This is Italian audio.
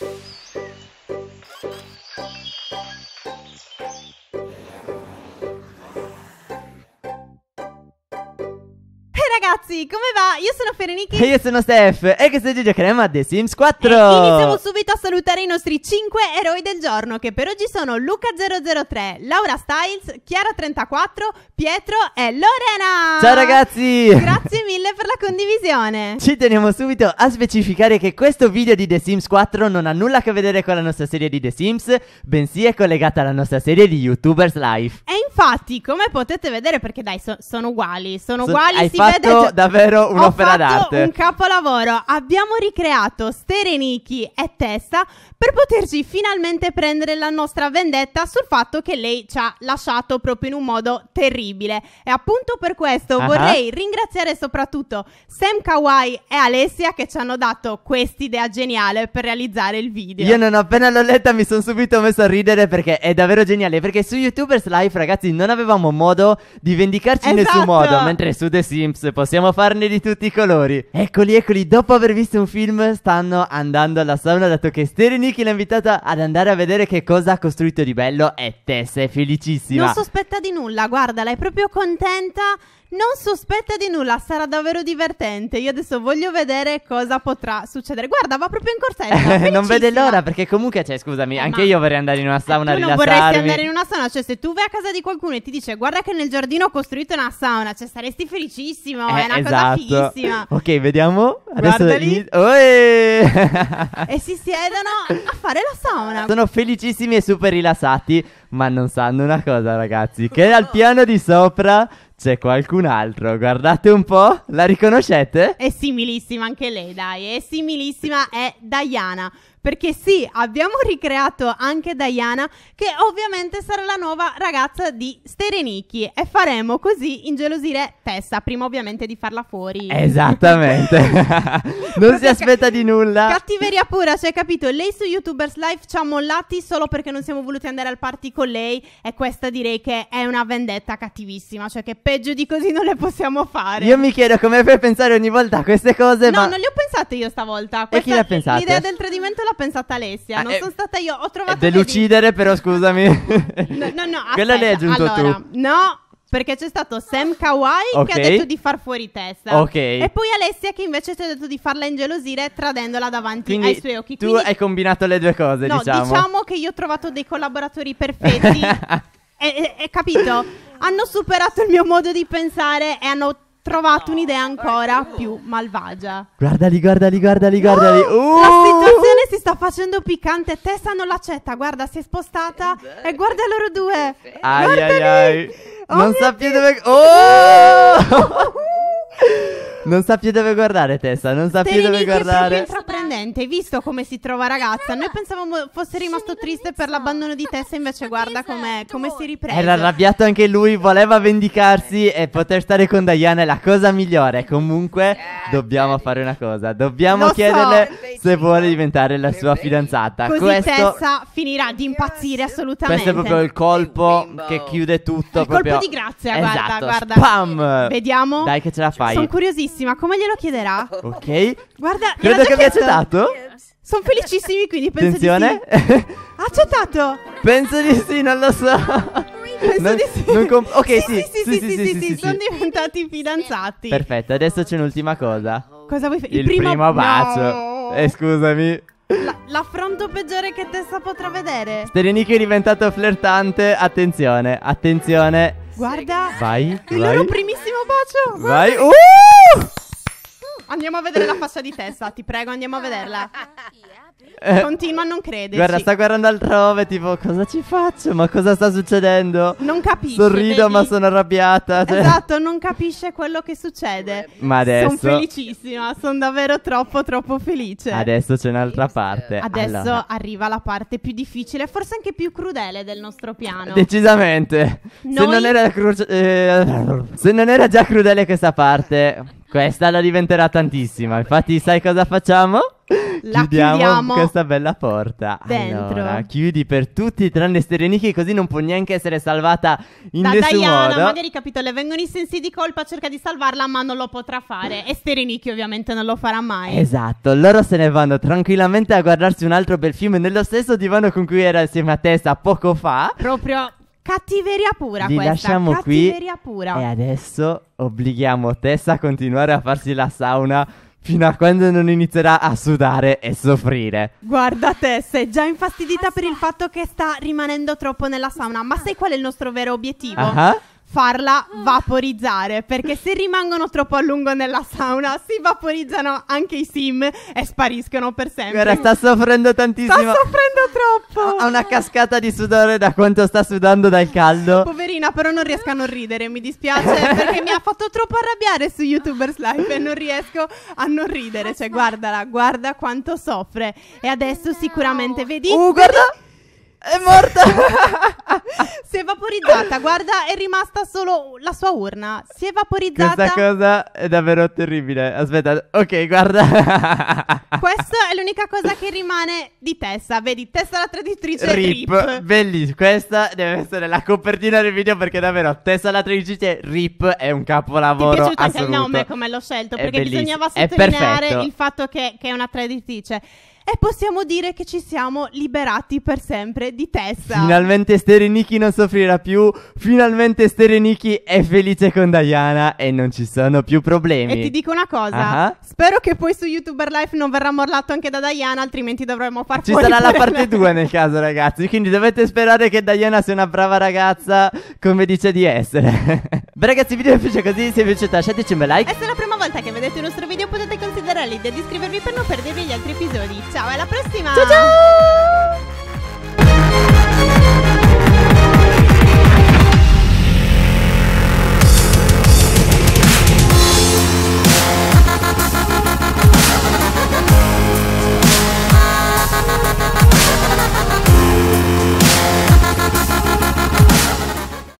Thank you. ragazzi, come va? Io sono Ferenichi E io sono Steph E che stai Crema The Sims 4 e Iniziamo subito a salutare i nostri 5 eroi del giorno Che per oggi sono Luca003, Laura Styles, Chiara34, Pietro e Lorena Ciao ragazzi Grazie mille per la condivisione Ci teniamo subito a specificare che questo video di The Sims 4 non ha nulla a che vedere con la nostra serie di The Sims Bensì è collegata alla nostra serie di YouTubers Life E infatti, come potete vedere, perché dai, so- sono uguali, sono So- uguali, hai si fatto vede... Cioè, davvero un'opera d'arte. un capolavoro. Abbiamo ricreato Stereniki e Tessa per poterci finalmente prendere la nostra vendetta sul fatto che lei ci ha lasciato proprio in un modo terribile. E appunto per questo Ah. vorrei ringraziare soprattutto Sam Kawai e Alessia che ci hanno dato quest'idea geniale per realizzare il video. Io non appena l'ho letta mi sono subito messo a ridere perché è davvero geniale. Perché su YouTubers Life, ragazzi, ragazzi non avevamo modo di vendicarci esatto. in nessun esatto. modo, mentre su The Sims possiamo farne di tutti i colori. Eccoli, eccoli, dopo aver visto un film stanno andando alla sauna dato che Steri Nicky l'ha invitata ad andare a vedere che cosa ha costruito di bello e te sei felicissima. Non sospetta di nulla, guarda, è proprio contenta non sospetta di nulla, sarà davvero divertente. Io adesso voglio vedere cosa potrà succedere. Guarda, va proprio in corsetta. non vede l'ora perché comunque, cioè, scusami, eh, anche io vorrei andare in una eh, sauna eh, tu rilassarmi. non vorresti andare in una sauna, cioè se tu vai a casa di qualcuno e ti dice "Guarda che nel giardino ho costruito una sauna", cioè saresti felicissimo, eh, è una esatto. cosa fighissima. Ok, vediamo. Adesso gli... e si siedono a fare la sauna. Sono felicissimi e super rilassati, ma non sanno una cosa, ragazzi, che oh. al piano di sopra c'è qualcun altro. Guardate un po', la riconoscete? È similissima anche lei, dai, è similissima, è Diana perché sì, abbiamo ricreato anche Diana, che ovviamente sarà la nuova ragazza di Sterenicchi e faremo così ingelosire Tessa, prima ovviamente di farla fuori. Esattamente. non si aspetta ca- di nulla. Cattiveria pura, cioè capito, lei su YouTubers Live ci ha mollati solo perché non siamo voluti andare al party con lei e questa direi che è una vendetta cattivissima, cioè che peggio di così non le possiamo fare. Io mi chiedo come fai a pensare ogni volta a queste cose, no, ma... non le ho pensate pensate io stavolta. Questa, e chi l'ha pensata? L'idea del tradimento l'ha pensata Alessia. Ah, non ah, eh, sono stata io. Ho trovato. Dell'uccidere, però, scusami. No, no, no. Quella l'hai aggiunto allora, tu. No. Perché c'è stato Sam Kawhi okay. che ha detto di far fuori testa. Ok. E poi Alessia che invece ti ha detto di farla ingelosire tradendola davanti Quindi ai suoi occhi. Quindi tu hai combinato le due cose, no, diciamo. diciamo che io ho trovato dei collaboratori perfetti. e, e capito? Hanno superato il mio modo di pensare e hanno trovato un'idea ancora più malvagia. Guardali, guardali, guardali, guardali. Oh, La situazione si sta facendo piccante. Tessa non l'accetta. Guarda, si è spostata. Eh, e guarda loro due. Ai, ai, ai. non sa più dove. Oh! non sa più oh! dove guardare, Tessa. Non sa Te più dove guardare. Proprio sorprendente, visto come si trova ragazza. Noi pensavamo fosse rimasto triste per l'abbandono di Tessa, invece guarda come si riprende. Era arrabbiato anche lui, voleva vendicarsi e poter stare con Diana è la cosa migliore. Comunque eh, dobbiamo fare una cosa, dobbiamo Lo chiederle so. se vuole diventare la sua fidanzata. Così questo... Tessa finirà di impazzire assolutamente. Questo è proprio il colpo che chiude tutto. Il proprio... colpo di grazia, esatto. guarda, guarda. Spam! Vediamo. Dai che ce la fai. Sono curiosissima, come glielo chiederà? Ok, Guarda, Credo che abbia accettato. Sono felicissimi, quindi penso Attenzione. di sì. Ha accettato. Penso di sì, non lo so. Penso non, di sì. Non comp- ok, sì. Sì, sì, sì, sì, sono diventati fidanzati. Perfetto, adesso c'è un'ultima cosa. Cosa vuoi fare? Il, Il primo, primo bacio. No. Eh, scusami. La, l'affronto peggiore che Tessa potrà vedere. Sterenichi è diventato flirtante. Attenzione, attenzione. Guarda. Vai. Il vai. loro primissimo bacio. Vai. Uh! Andiamo a vedere la faccia di testa, ti prego, andiamo a vederla. Eh, Continua a non crederci. Guarda, sta guardando altrove, tipo, cosa ci faccio? Ma cosa sta succedendo? Non capisco. Sorrido, vedi? ma sono arrabbiata. Cioè. Esatto, non capisce quello che succede. Ma adesso... Sono felicissima, sono davvero troppo, troppo felice. Adesso c'è un'altra parte. Adesso allora. arriva la parte più difficile, forse anche più crudele del nostro piano. Decisamente. Noi... Se, non cru- eh, se non era già crudele questa parte... Questa la diventerà tantissima. Infatti, sai cosa facciamo? La chiudiamo, chiudiamo questa bella porta. Dentro. Allora, chiudi per tutti tranne Sereniki, così non può neanche essere salvata in da nessun Diana, modo. magari capito, le vengono i sensi di colpa, cerca di salvarla, ma non lo potrà fare. E Sereniki, ovviamente non lo farà mai. Esatto, loro se ne vanno tranquillamente a guardarsi un altro bel film nello stesso divano con cui era insieme a Tessa poco fa. Proprio Cattiveria pura Li questa, lasciamo cattiveria qui pura. E adesso obblighiamo Tessa a continuare a farsi la sauna fino a quando non inizierà a sudare e soffrire. Guarda Tessa, è già infastidita per il fatto che sta rimanendo troppo nella sauna, ma sai qual è il nostro vero obiettivo? Ah? Uh-huh farla ah. vaporizzare perché se rimangono troppo a lungo nella sauna si vaporizzano anche i sim e spariscono per sempre. Guarda, sta soffrendo tantissimo. Sta soffrendo troppo. Ha una cascata di sudore da quanto sta sudando dal caldo. Poverina, però non riesco a non ridere, mi dispiace perché mi ha fatto troppo arrabbiare su YouTubers live e non riesco a non ridere, cioè guardala, guarda quanto soffre e adesso sicuramente vedi uh, guarda! Vedi? È morta. si è vaporizzata. Guarda, è rimasta solo la sua urna. Si è vaporizzata. Questa cosa è davvero terribile. Aspetta, ok, guarda. Questa è l'unica cosa che rimane di Tessa. Vedi, Tessa la traditrice. Rip. rip. Bellissima. Questa deve essere la copertina del video perché davvero Tessa la traditrice Rip è un capolavoro. Mi è piaciuto assoluto. anche il nome come l'ho scelto perché bisognava sottolineare il fatto che, che è una traditrice e possiamo dire che ci siamo liberati per sempre di Tessa. Finalmente Stereniki non soffrirà più, finalmente Stereniki è felice con Diana e non ci sono più problemi. E ti dico una cosa, uh-huh. spero che poi su YouTuber Life non verrà morlato anche da Diana, altrimenti dovremmo far Ci sarà la parte 2 nel caso ragazzi, quindi dovete sperare che Diana sia una brava ragazza come dice di essere. Beh ragazzi il video è piaciuto così, se vi è piaciuto lasciateci un bel like E se è la prima volta che vedete il nostro video potete considerare l'idea di iscrivervi per non perdervi gli altri episodi Ciao alla prossima Ciao ciao